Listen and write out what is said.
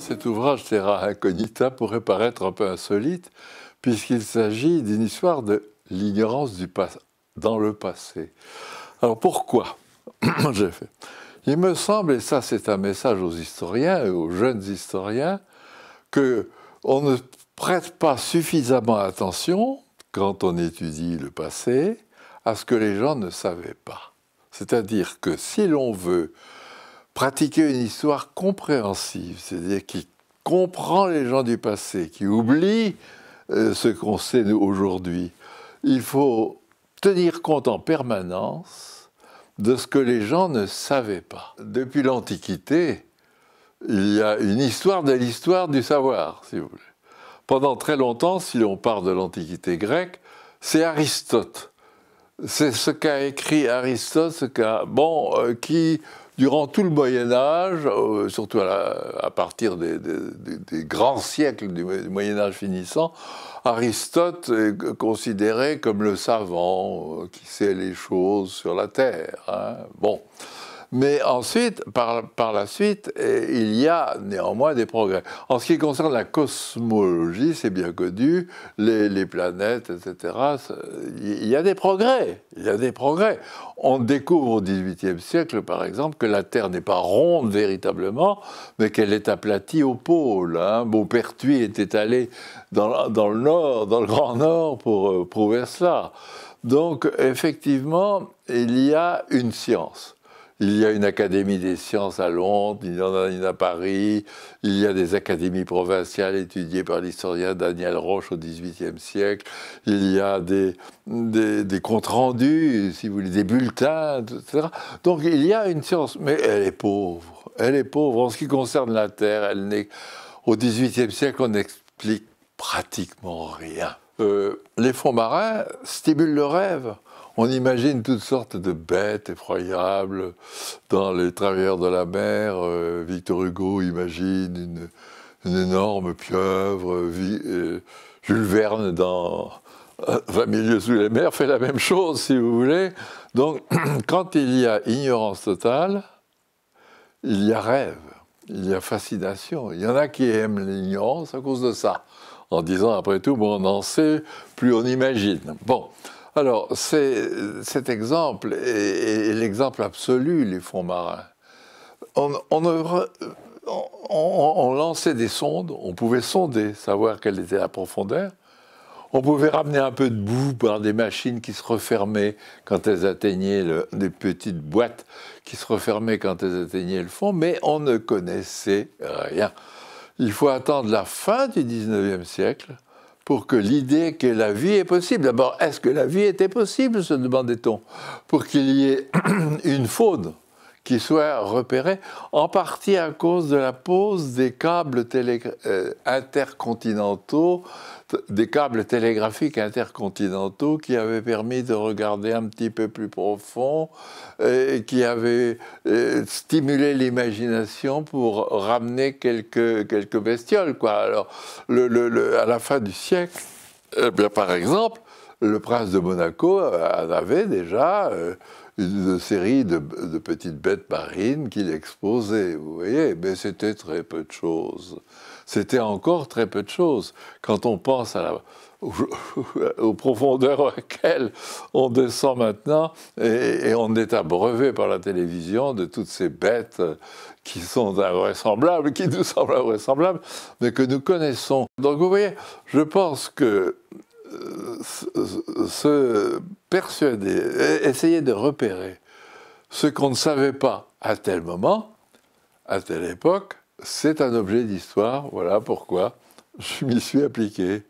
cet ouvrage Terra Incognita pourrait paraître un peu insolite, puisqu'il s'agit d'une histoire de l'ignorance dans le passé. Alors pourquoi j'ai fait Il me semble, et ça c'est un message aux historiens et aux jeunes historiens, que ne prête pas suffisamment attention, quand on étudie le passé, à ce que les gens ne savaient pas. C'est-à-dire que si l'on veut pratiquer une histoire compréhensive, c'est-à-dire qui comprend les gens du passé, qui oublie euh, ce qu'on sait aujourd'hui. Il faut tenir compte en permanence de ce que les gens ne savaient pas. Depuis l'Antiquité, il y a une histoire de l'histoire du savoir, si vous voulez. Pendant très longtemps, si l'on part de l'Antiquité grecque, c'est Aristote. C'est ce qu'a écrit Aristote, ce qu'a bon, euh, qui durant tout le Moyen Âge, euh, surtout à, partir des, grands siècles du, Moyen Âge finissant, Aristote est considéré comme le savant euh, qui sait les choses sur la Terre. Hein. Bon. Mais ensuite, par, la suite, euh, il y a néanmoins des progrès. En ce qui concerne la cosmologie, c'est bien connu, les, planètes, etc., il y a des progrès. Il y a des progrès. On découvre au XVIIIe siècle, par exemple, que la Terre n'est pas ronde véritablement, mais qu'elle est aplatie au pôle. Bon, hein. Beaupertuis était allé dans, le nord, dans le Grand Nord, pour euh, prouver cela. Donc, effectivement, il y a une science il y a une académie des sciences à Londres, il y en a une à Paris, il y a des académies provinciales étudiées par l'historien Daniel Roche au XVIIIe siècle, il y a des, des, comptes rendus, si vous voulez, des bulletins, etc. Donc il y a une science, mais elle est pauvre. Elle est pauvre. En ce qui concerne la Terre, elle n'est, au XVIIIe siècle, on n'explique pratiquement rien. Euh, les fonds marins stimulent le rêve. On imagine toutes sortes de bêtes effroyables dans les travers de la mer. Euh, Victor Hugo imagine une, énorme pieuvre. Euh, euh, Jules Verne dans 20 sous les mers fait la même chose, si vous voulez. Donc, quand il y a ignorance totale, il y a rêve, il y a fascination. Il y en a qui aiment l'ignorance à cause de ça, en disant, après tout, bon, on en sait, plus on imagine. Bon, alors, cet exemple est, l'exemple absolu, les fonds marins. On, lançait des sondes, on pouvait sonder, savoir quelle était la profondeur. On pouvait ramener un peu de boue par des machines qui se refermaient quand elles atteignaient le, des petites boîtes qui se refermaient quand elles atteignaient le fond, mais on ne connaissait rien. Il faut attendre la fin du 19e siècle pour que l'idée que la vie est possible. D'abord, est-ce que la vie était possible, se demandait-on, pour qu'il y ait une faune qui soit repéré, en partie à cause de la pose des câbles euh, intercontinentaux, des câbles télégraphiques intercontinentaux qui avaient permis de regarder un petit peu plus profond euh, et qui avaient euh, stimulé l'imagination pour ramener quelques, quelques bestioles. Quoi. Alors, à la fin du siècle, eh bien, par exemple, le prince de Monaco en avait déjà une série de, petites bêtes marines qu'il exposait, vous voyez, mais c'était très peu de choses. C'était encore très peu de choses. Quand on pense à la, aux, profondeurs auxquelles on descend maintenant, et, et, on est abreuvé par la télévision de toutes ces bêtes qui sont invraisemblables, qui nous semblent invraisemblables, mais que nous connaissons. Donc vous voyez, je pense que se persuader, e-, essayer de repérer ce qu'on ne savait pas à tel moment, à telle époque, c'est un objet d'histoire, voilà pourquoi je m'y suis appliqué.